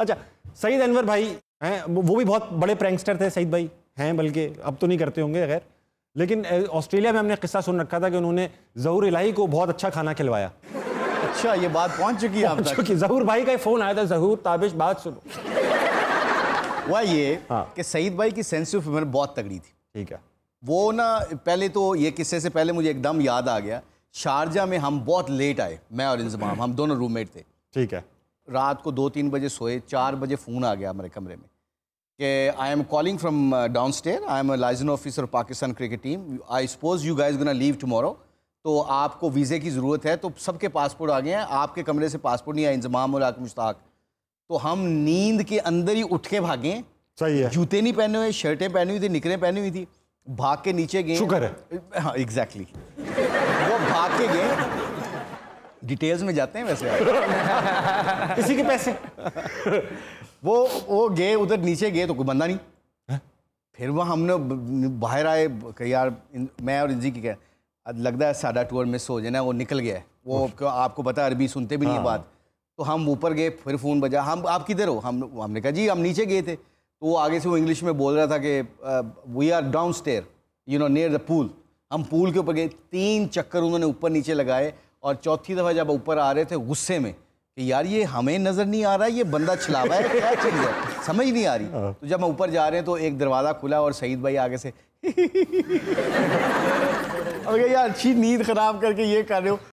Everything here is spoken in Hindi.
अच्छा सईद अनवर भाई हैं वो भी बहुत बड़े प्रैंगस्टर थे सईद भाई हैं बल्कि अब तो नहीं करते होंगे खैर लेकिन ऑस्ट्रेलिया में हमने किस्सा सुन रखा था कि उन्होंने जहूर इलाही को बहुत अच्छा खाना खिलवाया अच्छा ये बात पहुंच चुकी है पहुंच चुकी जहूर भाई का फोन आया था जहूर ताबिश बात सुनो वह ये हाँ। कि सईद भाई की सेंस ऑफ ह्यूमर बहुत तगड़ी थी ठीक है वो ना पहले तो ये किस्से से पहले मुझे एकदम याद आ गया शारजा में हम बहुत लेट आए मैं और इंजमाम हम दोनों रूममेट थे ठीक है रात को दो तीन बजे सोए चार बजे फ़ोन आ गया हमारे कमरे में कि I am calling from down stair I am liaison officer Pakistan cricket team I suppose you guys gonna leave tomorrow तो आपको वीज़े की ज़रूरत है तो सबके पासपोर्ट आ गए हैं आपके कमरे से पासपोर्ट नहीं आया इंजमाम और मुश्ताक तो हम नींद के अंदर ही उठ के भागे सही है जूते नहीं पहने हुए शर्टें पहनी हुई थी निकरें पहनी हुई थी भाग के नीचे गए शुक्र है हाँ एग्जैक्टली exactly. वो भाग के गए डिटेल्स में जाते हैं वैसे किसी के पैसे वो वो गए उधर नीचे गए तो कोई बंदा नहीं है? हाँ? फिर वह हमने बाहर आए कहीं यार मैं और जी की कह लगता है साढ़ा टूर मिस हो जाना वो निकल गया है वो क्यों आपको पता अरबी सुनते भी नहीं हाँ। बात तो हम ऊपर गए फिर फ़ोन बजा हम आप किधर हो हम हमने कहा जी हम नीचे गए थे तो वो आगे से वो इंग्लिश में बोल रहा था कि we are down stair you know near the pool हम पूल के ऊपर गए तीन चक्कर उन्होंने ऊपर नीचे लगाए और चौथी दफ़ा जब ऊपर आ रहे थे गुस्से में कि यार ये हमें नज़र नहीं आ रहा ये बंदा छिलावा है क्या चीज़ है समझ नहीं आ रही हाँ। तो जब हम ऊपर जा रहे हैं तो एक दरवाज़ा खुला और सईद भाई आगे से और यार अच्छी नींद ख़राब करके ये कर रहे हो